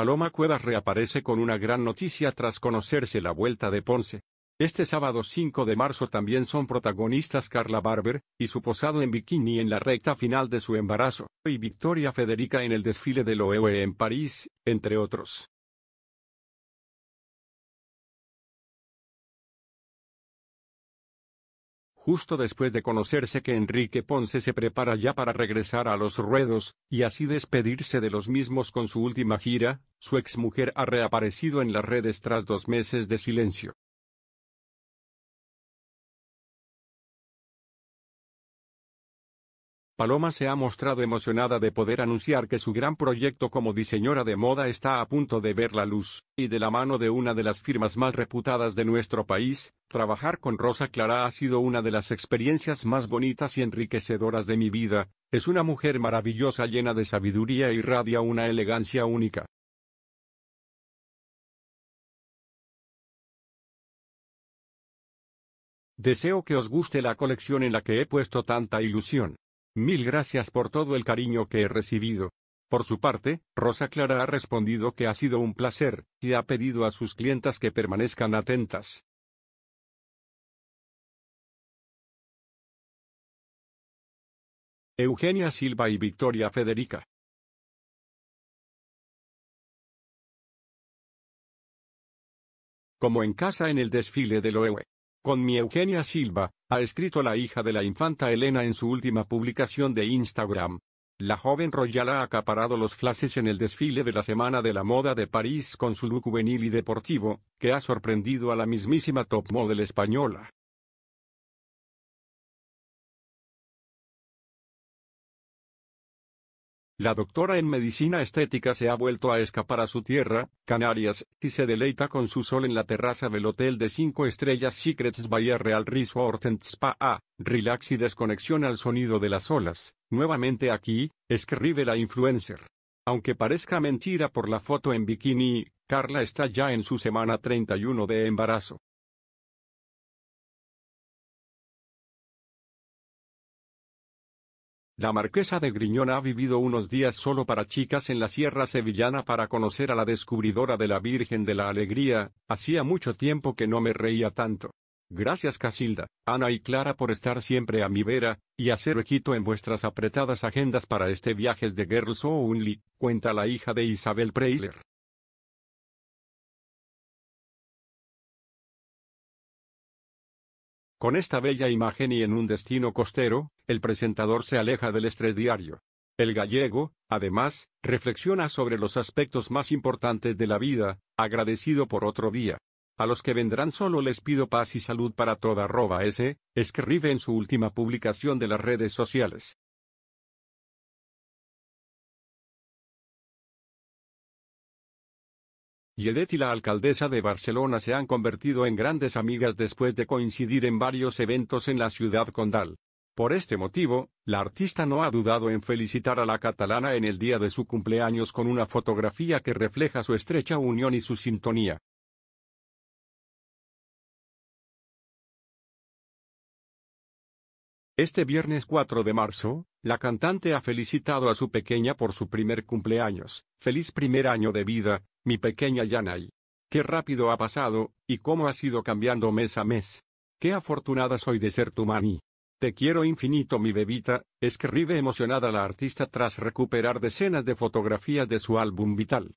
Paloma Cuevas reaparece con una gran noticia tras conocerse la vuelta de Ponce. Este sábado 5 de marzo también son protagonistas Carla Barber, y su posado en bikini en la recta final de su embarazo, y Victoria Federica en el desfile de Loewe e en París, entre otros. justo después de conocerse que Enrique Ponce se prepara ya para regresar a los ruedos, y así despedirse de los mismos con su última gira, su exmujer ha reaparecido en las redes tras dos meses de silencio. Paloma se ha mostrado emocionada de poder anunciar que su gran proyecto como diseñora de moda está a punto de ver la luz, y de la mano de una de las firmas más reputadas de nuestro país, trabajar con Rosa Clara ha sido una de las experiencias más bonitas y enriquecedoras de mi vida, es una mujer maravillosa llena de sabiduría y radia una elegancia única. Deseo que os guste la colección en la que he puesto tanta ilusión. Mil gracias por todo el cariño que he recibido. Por su parte, Rosa Clara ha respondido que ha sido un placer, y ha pedido a sus clientas que permanezcan atentas. Eugenia Silva y Victoria Federica. Como en casa en el desfile del Loewe. Con mi Eugenia Silva, ha escrito la hija de la infanta Elena en su última publicación de Instagram. La joven royal ha acaparado los flashes en el desfile de la Semana de la Moda de París con su look juvenil y deportivo, que ha sorprendido a la mismísima top model española. La doctora en medicina estética se ha vuelto a escapar a su tierra, Canarias, y se deleita con su sol en la terraza del hotel de cinco estrellas Secrets Bahía Real Resort and Spa A, relax y desconexión al sonido de las olas. Nuevamente aquí, escribe la influencer. Aunque parezca mentira por la foto en bikini, Carla está ya en su semana 31 de embarazo. La marquesa de Griñón ha vivido unos días solo para chicas en la Sierra Sevillana para conocer a la descubridora de la Virgen de la Alegría, hacía mucho tiempo que no me reía tanto. Gracias Casilda, Ana y Clara por estar siempre a mi vera, y hacer ojito en vuestras apretadas agendas para este viaje de Girls Only, cuenta la hija de Isabel Preysler. Con esta bella imagen y en un destino costero, el presentador se aleja del estrés diario. El gallego, además, reflexiona sobre los aspectos más importantes de la vida, agradecido por otro día. A los que vendrán solo les pido paz y salud para toda arroba S, escribe en su última publicación de las redes sociales. Yedet y la alcaldesa de Barcelona se han convertido en grandes amigas después de coincidir en varios eventos en la ciudad condal. Por este motivo, la artista no ha dudado en felicitar a la catalana en el día de su cumpleaños con una fotografía que refleja su estrecha unión y su sintonía. Este viernes 4 de marzo, la cantante ha felicitado a su pequeña por su primer cumpleaños, feliz primer año de vida, mi pequeña Yanai. Qué rápido ha pasado, y cómo ha sido cambiando mes a mes. Qué afortunada soy de ser tu mami. Te quiero infinito mi bebita, escribe emocionada la artista tras recuperar decenas de fotografías de su álbum vital.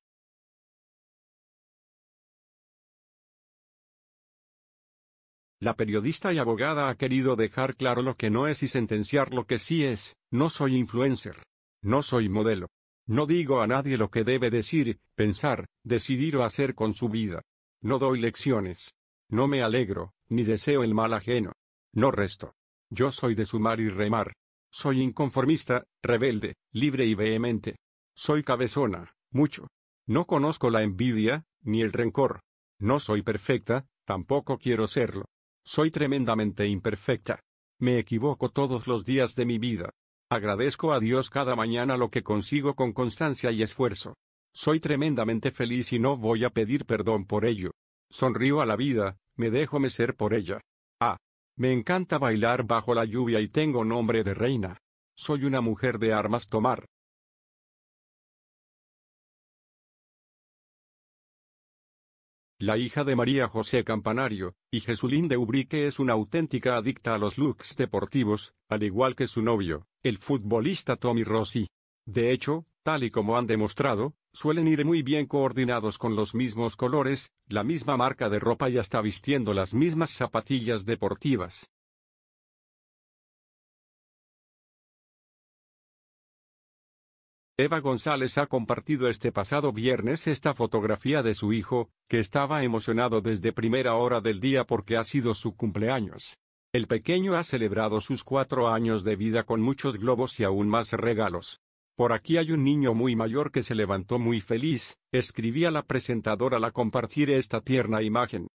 La periodista y abogada ha querido dejar claro lo que no es y sentenciar lo que sí es, no soy influencer. No soy modelo. No digo a nadie lo que debe decir, pensar, decidir o hacer con su vida. No doy lecciones. No me alegro, ni deseo el mal ajeno. No resto. Yo soy de sumar y remar. Soy inconformista, rebelde, libre y vehemente. Soy cabezona, mucho. No conozco la envidia, ni el rencor. No soy perfecta, tampoco quiero serlo. Soy tremendamente imperfecta. Me equivoco todos los días de mi vida. Agradezco a Dios cada mañana lo que consigo con constancia y esfuerzo. Soy tremendamente feliz y no voy a pedir perdón por ello. Sonrío a la vida, me dejo ser por ella. Ah. Me encanta bailar bajo la lluvia y tengo nombre de reina. Soy una mujer de armas tomar. La hija de María José Campanario, y Jesulín de Ubrique es una auténtica adicta a los looks deportivos, al igual que su novio, el futbolista Tommy Rossi. De hecho, tal y como han demostrado, suelen ir muy bien coordinados con los mismos colores, la misma marca de ropa y hasta vistiendo las mismas zapatillas deportivas. Eva González ha compartido este pasado viernes esta fotografía de su hijo, que estaba emocionado desde primera hora del día porque ha sido su cumpleaños. El pequeño ha celebrado sus cuatro años de vida con muchos globos y aún más regalos. Por aquí hay un niño muy mayor que se levantó muy feliz, escribía la presentadora al compartir esta tierna imagen.